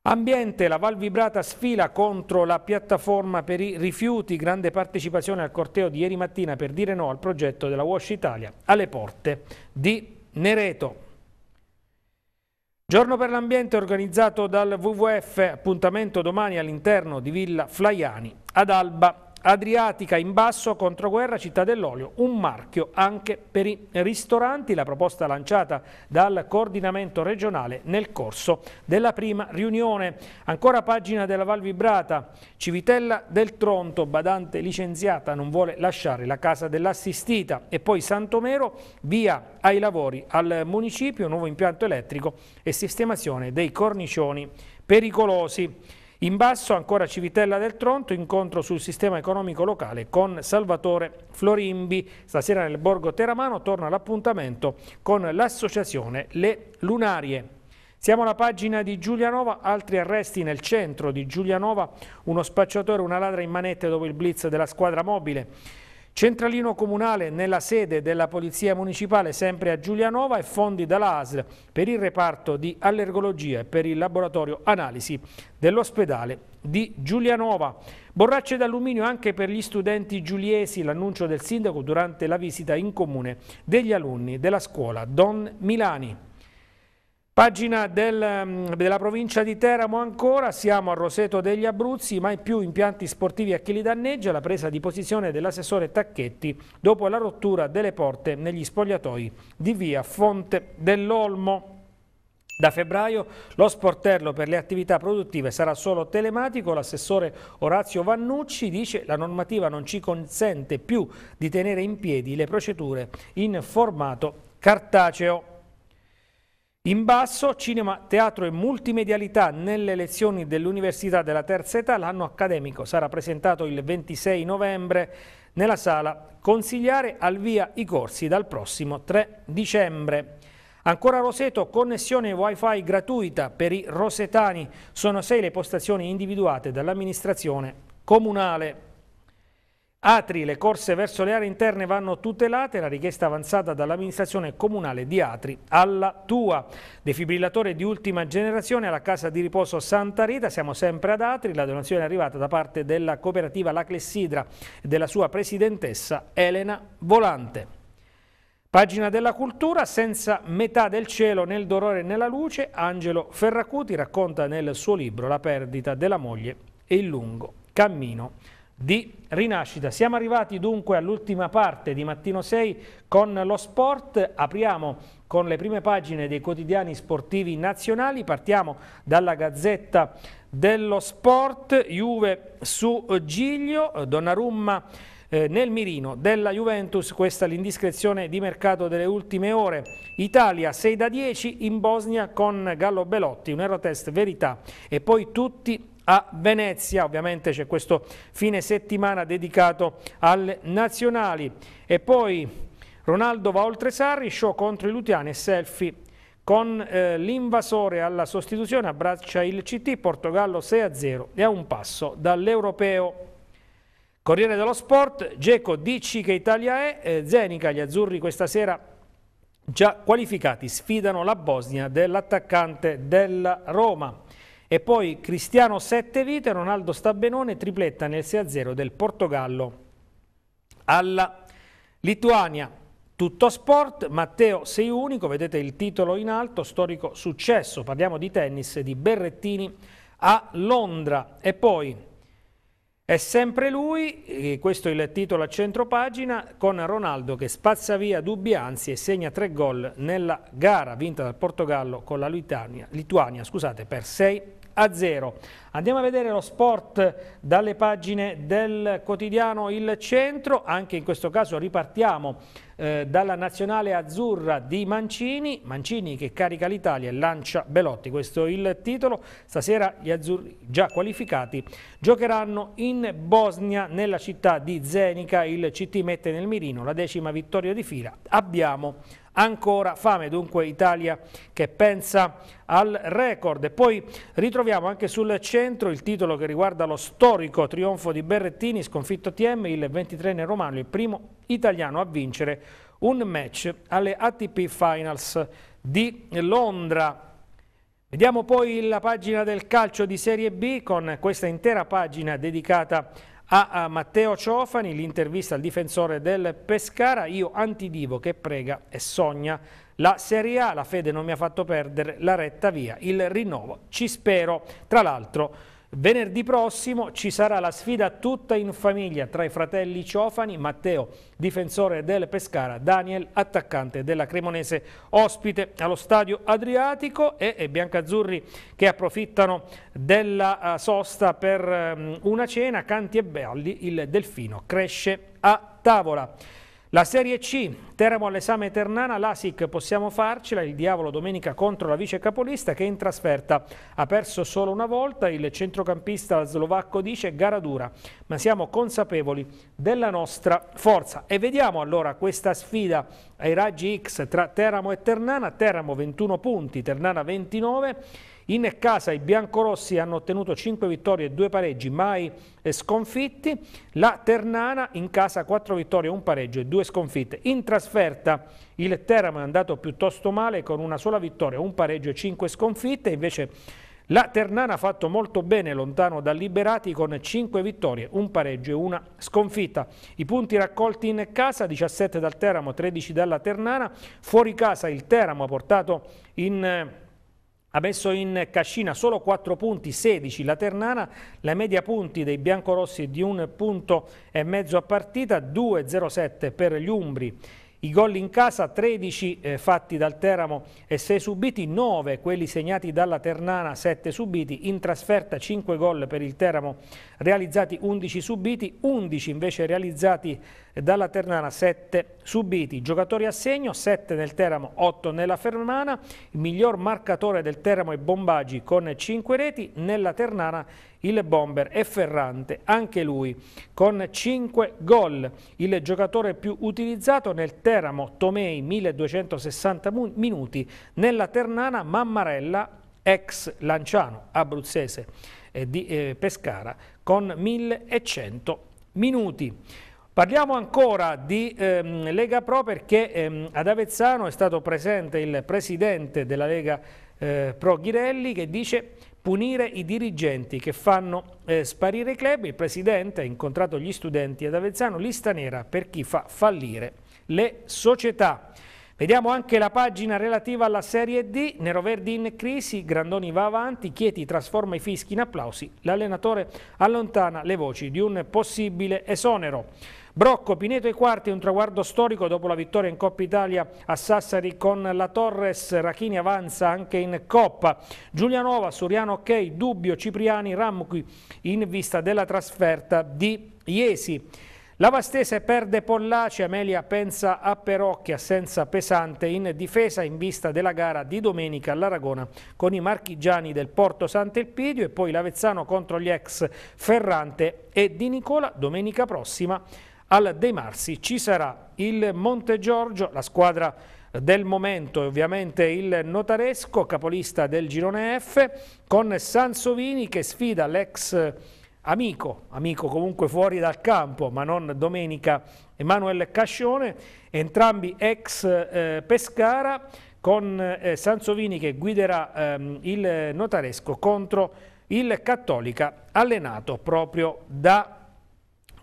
Ambiente, la Val Vibrata sfila contro la piattaforma per i rifiuti, grande partecipazione al corteo di ieri mattina per dire no al progetto della Wash Italia alle porte di Nereto. Giorno per l'ambiente organizzato dal WWF, appuntamento domani all'interno di Villa Flaiani ad Alba Adriatica in basso, controguerra, città dell'olio, un marchio anche per i ristoranti, la proposta lanciata dal coordinamento regionale nel corso della prima riunione. Ancora pagina della Val Vibrata, Civitella del Tronto, badante licenziata, non vuole lasciare la casa dell'assistita e poi Santomero, via ai lavori al municipio, nuovo impianto elettrico e sistemazione dei cornicioni pericolosi. In basso ancora Civitella del Tronto, incontro sul sistema economico locale con Salvatore Florimbi. Stasera nel Borgo Teramano torna l'appuntamento con l'associazione Le Lunarie. Siamo alla pagina di Giulianova, altri arresti nel centro di Giulianova, uno spacciatore, una ladra in manette dopo il blitz della squadra mobile. Centralino comunale nella sede della Polizia Municipale sempre a Giulianova e fondi dalla ASL per il reparto di allergologia e per il laboratorio analisi dell'ospedale di Giulianova. Borracce d'alluminio anche per gli studenti giuliesi, l'annuncio del sindaco durante la visita in comune degli alunni della scuola Don Milani. Pagina del, mm, della provincia di Teramo ancora, siamo a Roseto degli Abruzzi, mai più impianti sportivi a chi li danneggia, la presa di posizione dell'assessore Tacchetti dopo la rottura delle porte negli spogliatoi di via Fonte dell'Olmo. Da febbraio lo sportello per le attività produttive sarà solo telematico, l'assessore Orazio Vannucci dice che la normativa non ci consente più di tenere in piedi le procedure in formato cartaceo. In basso, cinema, teatro e multimedialità nelle lezioni dell'Università della Terza Età, l'anno accademico sarà presentato il 26 novembre nella sala Consigliare al via i corsi dal prossimo 3 dicembre. Ancora Roseto, connessione wifi gratuita per i rosetani. Sono sei le postazioni individuate dall'amministrazione comunale. Atri, le corse verso le aree interne vanno tutelate, la richiesta avanzata dall'amministrazione comunale di Atri alla tua. Defibrillatore di ultima generazione alla casa di riposo Santa Rita, siamo sempre ad Atri, la donazione è arrivata da parte della cooperativa La Clessidra e della sua presidentessa Elena Volante. Pagina della cultura, senza metà del cielo nel dolore e nella luce, Angelo Ferracuti racconta nel suo libro la perdita della moglie e il lungo cammino di rinascita. Siamo arrivati dunque all'ultima parte di Mattino 6 con lo sport. Apriamo con le prime pagine dei quotidiani sportivi nazionali. Partiamo dalla Gazzetta dello Sport, Juve su Giglio, Donnarumma eh, nel mirino della Juventus, questa l'indiscrezione di mercato delle ultime ore. Italia 6 da 10 in Bosnia con Gallo Belotti, un aerotest verità e poi tutti a Venezia. Ovviamente c'è questo fine settimana dedicato alle nazionali. E poi Ronaldo va oltre Sarri, show contro i Lutiani e selfie con eh, l'invasore alla sostituzione abbraccia il CT Portogallo 6-0 e a un passo dall'Europeo. Corriere dello Sport, Geco dici che Italia è, eh, Zenica, gli azzurri questa sera già qualificati sfidano la Bosnia dell'attaccante della Roma. E poi Cristiano 7 vite, Ronaldo Stabenone, tripletta nel 6-0 del Portogallo alla Lituania. Tutto sport, Matteo sei unico, vedete il titolo in alto, storico successo, parliamo di tennis di Berrettini a Londra. E poi è sempre lui, questo è il titolo a centro pagina, con Ronaldo che spazza via dubbi anzi e segna tre gol nella gara vinta dal Portogallo con la Lituania, Lituania scusate, per 6 a 0. Andiamo a vedere lo sport dalle pagine del quotidiano Il Centro, anche in questo caso ripartiamo eh, dalla nazionale azzurra di Mancini, Mancini che carica l'Italia e lancia Belotti, questo è il titolo, stasera gli azzurri già qualificati giocheranno in Bosnia nella città di Zenica, il CT mette nel mirino la decima vittoria di fila, abbiamo ancora fame, dunque Italia che pensa al record. E poi ritroviamo anche sul centro il titolo che riguarda lo storico trionfo di Berrettini, sconfitto TM, il 23enne romano, il primo italiano a vincere un match alle ATP Finals di Londra. Vediamo poi la pagina del calcio di Serie B con questa intera pagina dedicata a, Matteo Ciofani, l'intervista al difensore del Pescara, io antidivo che prega e sogna la Serie A, la fede non mi ha fatto perdere la retta via, il rinnovo ci spero. Tra l'altro Venerdì prossimo ci sarà la sfida tutta in famiglia tra i fratelli Ciofani, Matteo, difensore del Pescara, Daniel, attaccante della Cremonese, ospite allo stadio Adriatico e, e Biancazzurri che approfittano della eh, sosta per um, una cena, canti e belli, il Delfino cresce a tavola. La Serie C, Teramo all'esame Ternana, l'Asic possiamo farcela, il diavolo domenica contro la vice capolista che in trasferta ha perso solo una volta, il centrocampista slovacco dice gara dura, ma siamo consapevoli della nostra forza. E vediamo allora questa sfida ai raggi X tra Teramo e Ternana, Teramo 21 punti, Ternana 29 in casa i biancorossi hanno ottenuto 5 vittorie e 2 pareggi, mai sconfitti. La Ternana in casa 4 vittorie, 1 pareggio e 2 sconfitte. In trasferta il Teramo è andato piuttosto male con una sola vittoria, 1 pareggio e 5 sconfitte. Invece la Ternana ha fatto molto bene lontano da Liberati con 5 vittorie, 1 pareggio e 1 sconfitta. I punti raccolti in casa, 17 dal Teramo, 13 dalla Ternana. Fuori casa il Teramo ha portato in eh, ha messo in cascina solo 4 punti, 16 la Ternana, la media punti dei biancorossi di un punto e mezzo a partita, 2,07 per gli Umbri i gol in casa 13 eh, fatti dal Teramo e 6 subiti, 9 quelli segnati dalla Ternana, 7 subiti, in trasferta 5 gol per il Teramo realizzati 11 subiti, 11 invece realizzati dalla Ternana, 7 subiti. Giocatori a segno, 7 nel Teramo, 8 nella Fermana, il miglior marcatore del Teramo è Bombaggi con 5 reti, nella Ternana il bomber è ferrante, anche lui, con 5 gol. Il giocatore più utilizzato nel Teramo, Tomei, 1260 minuti, nella Ternana, Mammarella, ex Lanciano, abruzzese eh, di eh, Pescara, con 1100 minuti. Parliamo ancora di ehm, Lega Pro perché ehm, ad Avezzano è stato presente il presidente della Lega eh, Pro Ghirelli che dice punire i dirigenti che fanno eh, sparire i club. Il presidente ha incontrato gli studenti ad Avezzano, lista nera per chi fa fallire le società. Vediamo anche la pagina relativa alla Serie D, Nero Verdi in crisi, Grandoni va avanti, Chieti trasforma i fischi in applausi, l'allenatore allontana le voci di un possibile esonero. Brocco, Pineto e Quarti, un traguardo storico dopo la vittoria in Coppa Italia a Sassari con la Torres, Rachini avanza anche in Coppa, Giulianova, Suriano Ok, Dubbio, Cipriani, Ramqui in vista della trasferta di Iesi. La Vastese perde Pollaci, Amelia pensa a Perocchia senza pesante in difesa in vista della gara di domenica all'Aragona con i marchigiani del Porto Sant'Elpidio e poi l'Avezzano contro gli ex Ferrante e Di Nicola domenica prossima al De Marsi ci sarà il Monte Giorgio, la squadra del momento è ovviamente il notaresco, capolista del girone F, con Sansovini che sfida l'ex amico, amico comunque fuori dal campo, ma non domenica, Emanuele Cascione, entrambi ex eh, Pescara, con eh, Sansovini che guiderà ehm, il notaresco contro il Cattolica, allenato proprio da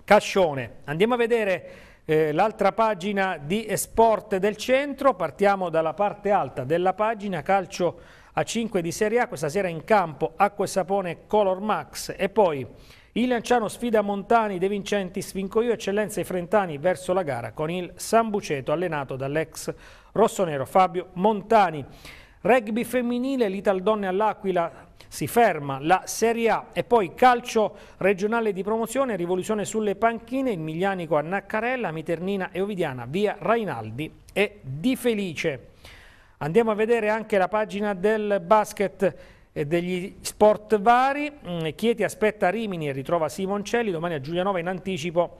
Cascione. Andiamo a vedere eh, l'altra pagina di Esport del centro, partiamo dalla parte alta della pagina, calcio a 5 di Serie A, questa sera in campo Acqua e Sapone Color Max e poi il Lanciano sfida Montani, De Vincenti, Sfincoio, Eccellenza e Frentani verso la gara con il Sambuceto allenato dall'ex rossonero Fabio Montani. Rugby femminile, Donne all'Aquila si ferma la Serie A e poi calcio regionale di promozione, rivoluzione sulle panchine, il Miglianico a Naccarella, Miternina e Ovidiana via Rainaldi e Di Felice. Andiamo a vedere anche la pagina del basket e degli sport vari. Mm, Chieti aspetta Rimini e ritrova Simoncelli, domani a Giulianova in anticipo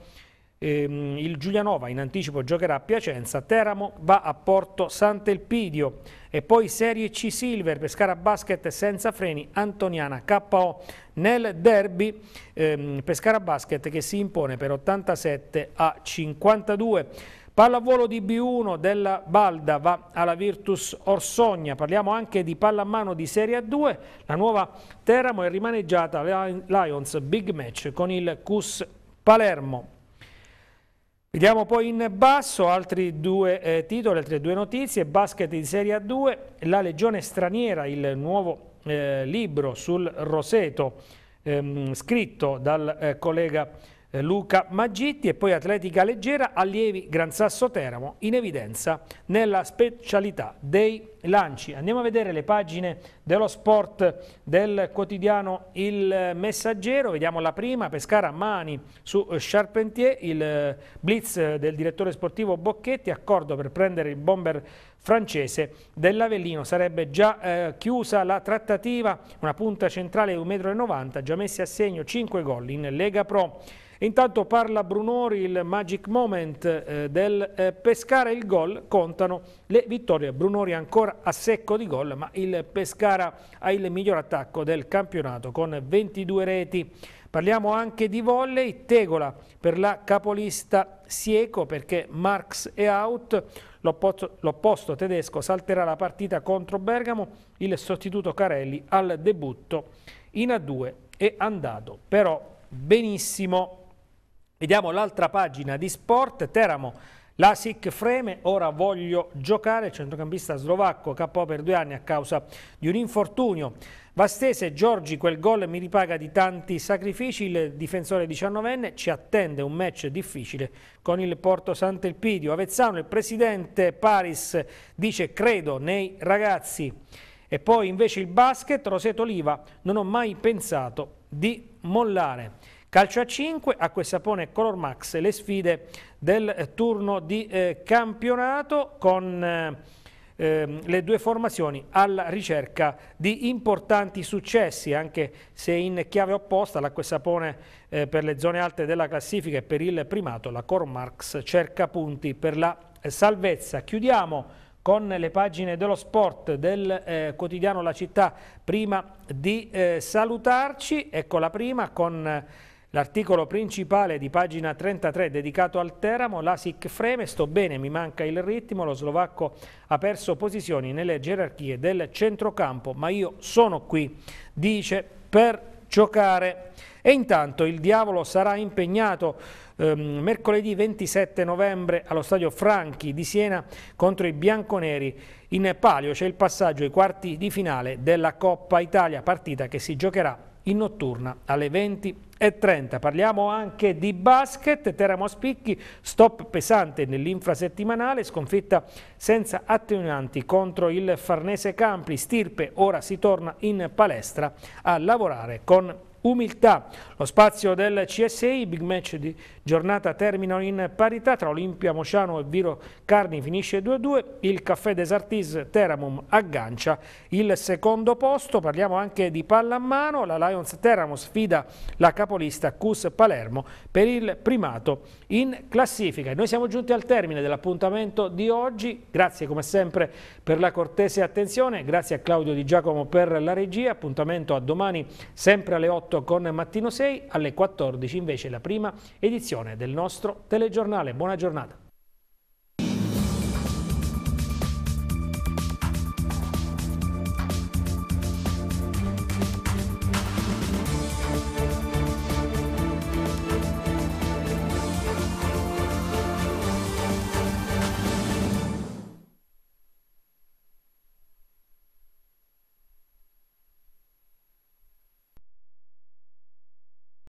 Ehm, il Giulianova in anticipo giocherà a Piacenza, Teramo va a Porto Sant'Elpidio e poi Serie C Silver, Pescara Basket senza freni, Antoniana KO nel derby ehm, Pescara Basket che si impone per 87 a 52. Pallavolo di B1 della Balda va alla Virtus Orsogna, parliamo anche di pallamano di Serie A2, la nuova Teramo è rimaneggiata Lions Big Match con il Cus Palermo. Vediamo poi in basso altri due eh, titoli, altre due notizie, basket in Serie A2, La Legione Straniera, il nuovo eh, libro sul Roseto ehm, scritto dal eh, collega eh, Luca Maggitti e poi atletica leggera, allievi Gran Sasso Teramo in evidenza nella specialità dei lanci. Andiamo a vedere le pagine dello sport del quotidiano Il Messaggero, vediamo la prima, Pescara Mani su Charpentier, il eh, blitz del direttore sportivo Bocchetti, accordo per prendere il bomber francese dell'Avellino. Sarebbe già eh, chiusa la trattativa, una punta centrale di 1,90 m, già messi a segno 5 gol in Lega Pro. Intanto parla Brunori il magic moment eh, del eh, pescare il gol, contano le vittorie. Brunori ancora a secco di gol, ma il Pescara ha il miglior attacco del campionato con 22 reti. Parliamo anche di volley, Tegola per la capolista Sieco perché Marx è out, l'opposto tedesco salterà la partita contro Bergamo, il sostituto Carelli al debutto in A2 è andato però benissimo Vediamo l'altra pagina di sport, Teramo, la SIC freme, ora voglio giocare, il centrocampista slovacco KO per due anni a causa di un infortunio. Vastese, Giorgi, quel gol mi ripaga di tanti sacrifici, il difensore 19enne ci attende un match difficile con il Porto Sant'Elpidio. Avezzano, il presidente Paris dice credo nei ragazzi. E poi invece il basket, Roseto Oliva, non ho mai pensato di mollare. Calcio a 5, acqua e sapone Color Max, le sfide del eh, turno di eh, campionato con eh, ehm, le due formazioni alla ricerca di importanti successi, anche se in chiave opposta l'acqua e sapone eh, per le zone alte della classifica e per il primato, la Color Max cerca punti per la salvezza. Chiudiamo con le pagine dello sport del eh, quotidiano La Città prima di eh, salutarci. Ecco la prima con L'articolo principale di pagina 33 dedicato al Teramo, l'Asic freme, sto bene, mi manca il ritmo, lo slovacco ha perso posizioni nelle gerarchie del centrocampo, ma io sono qui, dice, per giocare. E intanto il diavolo sarà impegnato ehm, mercoledì 27 novembre allo stadio Franchi di Siena contro i bianconeri. In palio c'è il passaggio ai quarti di finale della Coppa Italia, partita che si giocherà in notturna alle 20.30. Parliamo anche di basket, Teramo Spicchi, stop pesante nell'infrasettimanale, sconfitta senza attenuanti contro il Farnese Campi, Stirpe, ora si torna in palestra a lavorare con umiltà. Lo spazio del CSI, big match di giornata termina in parità tra Olimpia Mociano e Viro Carni finisce 2-2, il caffè des Desartis Teramum aggancia il secondo posto, parliamo anche di pallamano, la Lions Teramo sfida la capolista Cus Palermo per il primato in classifica. E noi siamo giunti al termine dell'appuntamento di oggi, grazie come sempre per la cortese attenzione, grazie a Claudio Di Giacomo per la regia, appuntamento a domani sempre alle 8 8 con Mattino 6, alle 14 invece la prima edizione del nostro telegiornale. Buona giornata.